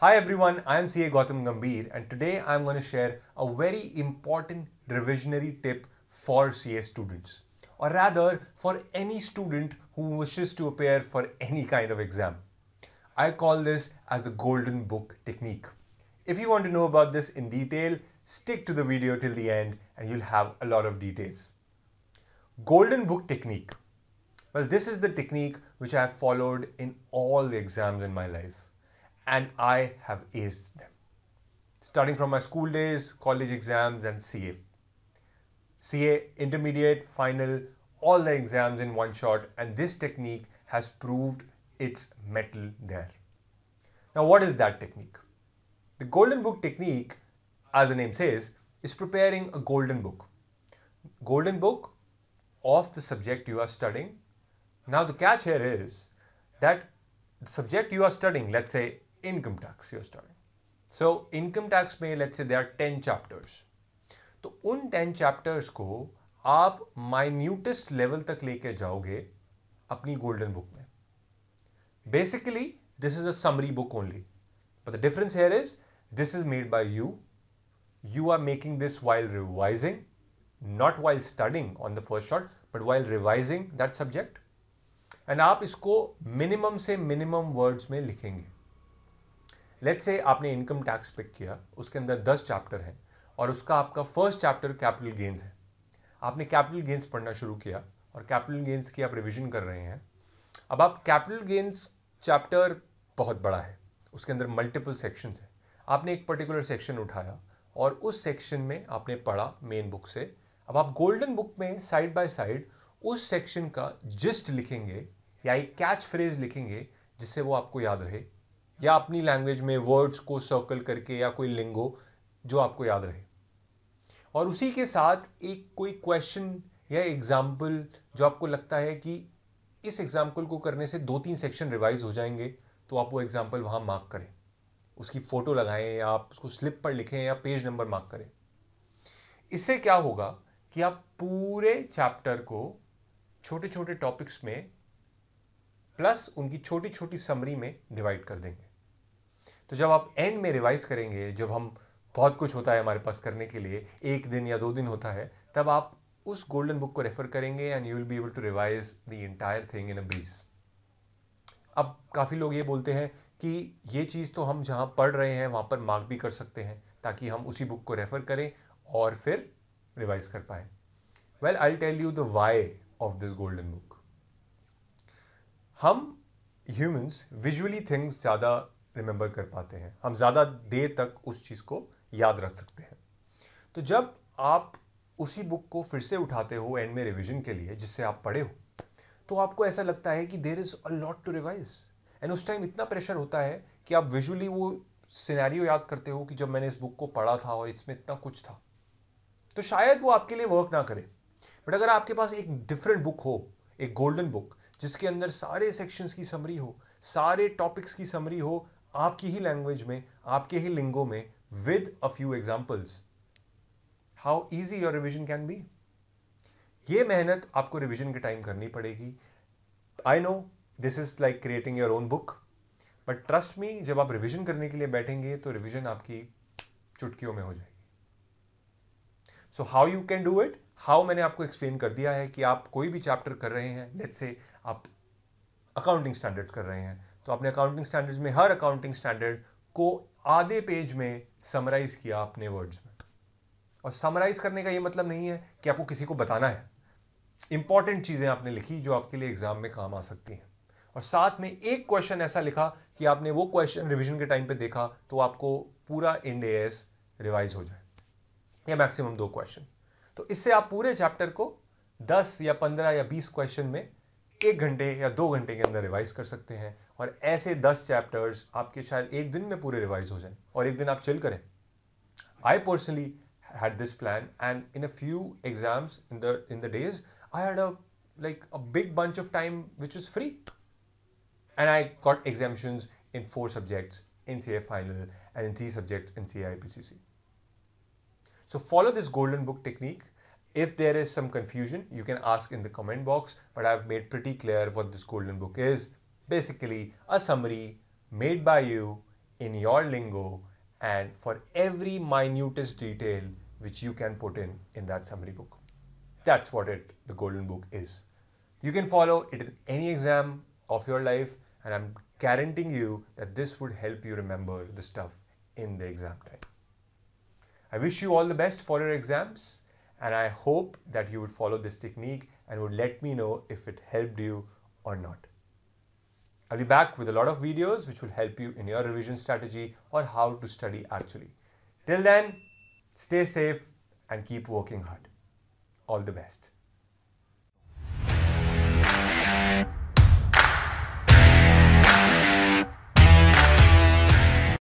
Hi everyone, I am CA Gautam Gambhir and today I am going to share a very important revisionary tip for CA students or rather for any student who wishes to appear for any kind of exam. I call this as the golden book technique. If you want to know about this in detail, stick to the video till the end and you'll have a lot of details. Golden book technique. Well, this is the technique which I have followed in all the exams in my life and I have aced them. Starting from my school days, college exams, and CA. CA, intermediate, final, all the exams in one shot, and this technique has proved its metal there. Now, what is that technique? The Golden Book technique, as the name says, is preparing a golden book. Golden book of the subject you are studying. Now, the catch here is that the subject you are studying, let's say income tax your start so income tax में let's say they are ten chapters तो उन ten chapters को आप minutest level तक लेके जाओगे अपनी golden book में basically this is a summary book only but the difference here is this is made by you you are making this while revising not while studying on the first shot but while revising that subject and आप इसको minimum से minimum words में लिखेंगे let's say आपने income tax pick किया उसके अंदर दस चैप्टर हैं और उसका आपका फर्स्ट चैप्टर कैपिटल गेंस है आपने कैपिटल गेंस पढ़ना शुरू किया और कैपिटल गेंस की आप रिविजन कर रहे हैं अब आप कैपिटल गेंस चैप्टर बहुत बड़ा है उसके अंदर मल्टीपल सेक्शंस हैं आपने एक पर्टिकुलर सेक्शन उठाया और उस सेक्शन में आपने पढ़ा मेन बुक से अब आप गोल्डन बुक में साइड बाय साइड उस सेक्शन का जिस्ट लिखेंगे या एक कैच फ्रेज लिखेंगे जिससे वो आपको याद रहे या अपनी लैंग्वेज में वर्ड्स को सर्कल करके या कोई लिंगो जो आपको याद रहे और उसी के साथ एक कोई क्वेश्चन या एग्जाम्पल जो आपको लगता है कि इस एग्जाम्पल को करने से दो तीन सेक्शन रिवाइज हो जाएंगे तो आप वो एग्जाम्पल वहाँ मार्क करें उसकी फ़ोटो लगाएं या आप उसको स्लिप पर लिखें या पेज नंबर मार्क करें इससे क्या होगा कि आप पूरे चैप्टर को छोटे छोटे टॉपिक्स में प्लस उनकी छोटी छोटी समरी में डिवाइड कर देंगे तो जब आप एंड में रिवाइज करेंगे जब हम बहुत कुछ होता है हमारे पास करने के लिए एक दिन या दो दिन होता है तब आप उस गोल्डन बुक को रेफर करेंगे and you will be able to revise the entire thing in a breeze अब काफ़ी लोग ये बोलते हैं कि ये चीज़ तो हम जहाँ पढ़ रहे हैं वहाँ पर मार्क भी कर सकते हैं ताकि हम उसी बुक को रेफ़र करें और फिर रिवाइज कर पाए well I tell you the why of this golden book हम ह्यूमंस विजुअली थिंग्स ज़्यादा रिमेंबर कर पाते हैं हम ज़्यादा देर तक उस चीज़ को याद रख सकते हैं तो जब आप उसी बुक को फिर से उठाते हो एंड में रिविजन के लिए जिससे आप पढ़े हो तो आपको ऐसा लगता है कि there is a lot to revise and उस टाइम इतना प्रेशर होता है कि आप विजुअली वो सिनेरियो याद करते हो कि जब मैंने इस बुक को पढ़ा था और इसमें इतना कुछ था तो शायद वो आपके लिए वर्क ना करे बट अगर आपके पास एक डिफरेंट बुक हो एक गोल्डन बुक जिसके अंदर सारे सेक्शंस की समरी हो सारे टॉपिक्स की समरी हो आपकी ही लैंग्वेज में आपके ही लिंगो में with a few examples how easy your revision can be ये मेहनत आपको रिविजन के टाइम करनी पड़ेगी I know this is like creating your own book but trust me जब आप रिविजन करने के लिए बैठेंगे तो रिविजन आपकी चुटकियों में हो जाएगी so how you can do it how मैंने आपको एक्सप्लेन कर दिया है कि आप कोई भी चैप्टर कर रहे हैं लेट्स से आप अकाउंटिंग स्टैंडर्ड कर रहे हैं तो आपने अकाउंटिंग स्टैंडर्ड्स में हर अकाउंटिंग स्टैंडर्ड को आधे पेज में समराइज किया अपने वर्ड्स में और समराइज करने का ये मतलब नहीं है कि आपको किसी को बताना है इंपॉर्टेंट चीज़ें आपने लिखी जो आपके लिए एग्जाम में काम आ सकती हैं और साथ में एक क्वेश्चन ऐसा लिखा कि आपने वो क्वेश्चन रिविजन के टाइम पर देखा तो आपको पूरा इंड एस रिवाइज हो जाए या मैक्सिमम दो क्वेश्चन तो इससे आप पूरे चैप्टर को दस या पंद्रह या बीस क्वेश्चन में एक घंटे या दो घंटे के अंदर रिवाइज कर सकते हैं और ऐसे दस चैप्टर्स आपके शायद एक दिन में पूरे रिवाइज हो जाए और एक दिन आप चिल करें I personally had this plan and in a few exams in the in the days I had a like a big bunch of time which is free and I caught examination in four subjects in C A final and in three subject in C I P C C so follow this golden book technique if there is some confusion you can ask in the comment box but I have made pretty clear what this golden book is basically a summary made by you in your lingo and for every minutest detail which you can put in in that summary book. That's what it the golden book is. You can follow it in any exam of your life and I'm guaranteeing you that this would help you remember the stuff in the exam time. I wish you all the best for your exams and I hope that you would follow this technique and would let me know if it helped you or not. I'll be back with a lot of videos which will help you in your revision strategy or how to study actually. Till then, stay safe and keep working hard. All the best.